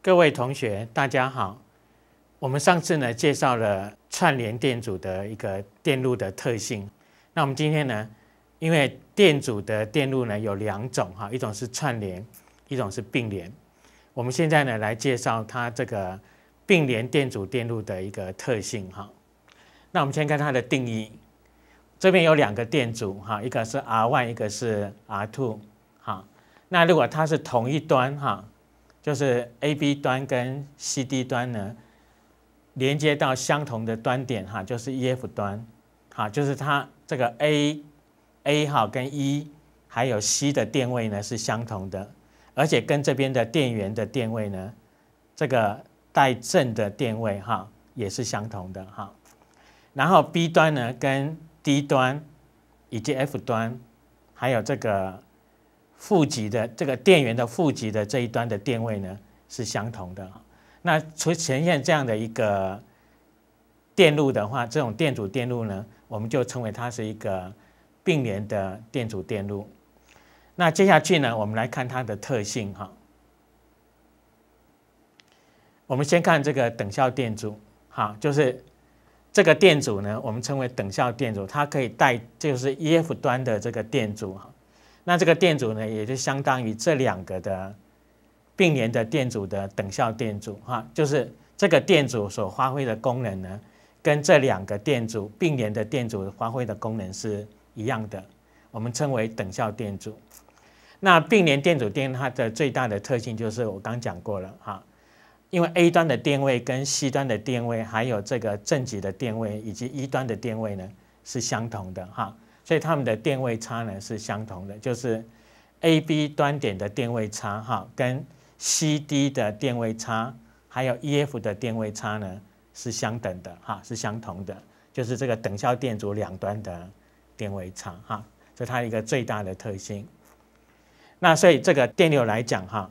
各位同学，大家好。我们上次呢介绍了串联电阻的一个电路的特性。那我们今天呢，因为电阻的电路呢有两种哈，一种是串联，一种是并联。我们现在呢来介绍它这个并联电阻电路的一个特性哈。那我们先看它的定义。这边有两个电阻哈，一个是 R one，一个是 R two 哈。那如果它是同一端哈。就是 A、B 端跟 C、D 端呢，连接到相同的端点哈，就是 E、F 端，哈，就是它这个 A、A 哈跟 E 还有 C 的电位呢是相同的，而且跟这边的电源的电位呢，这个带正的电位哈也是相同的哈。然后 B 端呢跟 D 端以及 F 端还有这个。负极的这个电源的负极的这一端的电位呢是相同的。那出呈现这样的一个电路的话，这种电阻电路呢，我们就称为它是一个并联的电阻电路。那接下去呢，我们来看它的特性哈。我们先看这个等效电阻，哈，就是这个电阻呢，我们称为等效电阻，它可以带就是 E F 端的这个电阻哈。那这个电阻呢，也就相当于这两个的并联的电阻的等效电阻哈，就是这个电阻所发挥的功能呢，跟这两个电阻并联的电阻发挥的功能是一样的，我们称为等效电阻。那并联电阻电它的最大的特性就是我刚讲过了哈，因为 A 端的电位跟 C 端的电位，还有这个正极的电位以及 E 端的电位呢是相同的哈。所以它们的电位差呢是相同的，就是 A、B 端点的电位差哈，跟 C、D 的电位差，还有 E、F 的电位差呢是相等的哈，是相同的，就是这个等效电阻两端的电位差哈，这是它一个最大的特性。那所以这个电流来讲哈，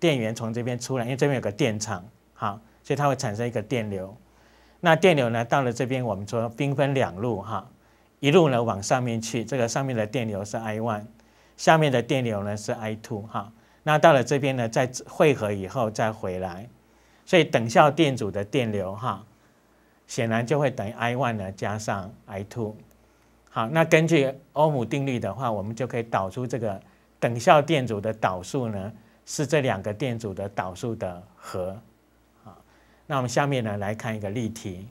电源从这边出来，因为这边有个电场哈，所以它会产生一个电流。那电流呢到了这边，我们说兵分两路哈。一路呢往上面去，这个上面的电流是 I one，下面的电流呢是 I two 哈。那到了这边呢，再汇合以后再回来，所以等效电阻的电流哈，显然就会等于 I one 呢加上 I two。好，那根据欧姆定律的话，我们就可以导出这个等效电阻的导数呢，是这两个电阻的导数的和。好，那我们下面呢来看一个例题。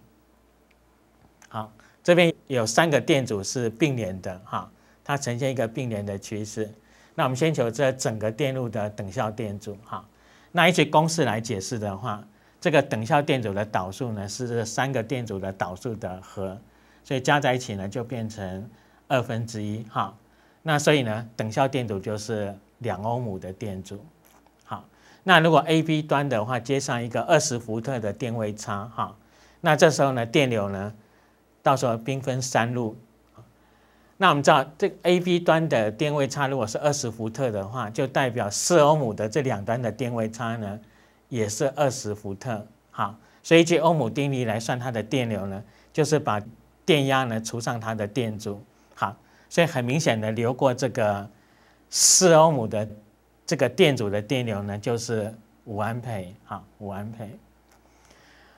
好。这边有三个电阻是并联的哈，它呈现一个并联的趋势。那我们先求这整个电路的等效电阻哈。那依据公式来解释的话，这个等效电阻的导数呢是这三个电阻的导数的和，所以加在一起呢就变成二分之一哈。那所以呢，等效电阻就是两欧姆的电阻。好，那如果 A、B 端的话接上一个二十伏特的电位差哈，那这时候呢电流呢？到时候兵分三路，那我们知道这 A、B 端的电位差如果是二十伏特的话，就代表四欧姆的这两端的电位差呢也是二十伏特。好，所以用欧姆定律来算它的电流呢，就是把电压呢除上它的电阻。好，所以很明显的流过这个四欧姆的这个电阻的电流呢就是五安培。好，五安培。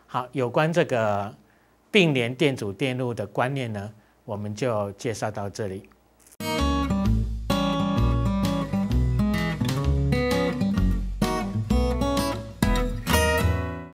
好，有关这个。并联电阻电路的观念呢，我们就介绍到这里。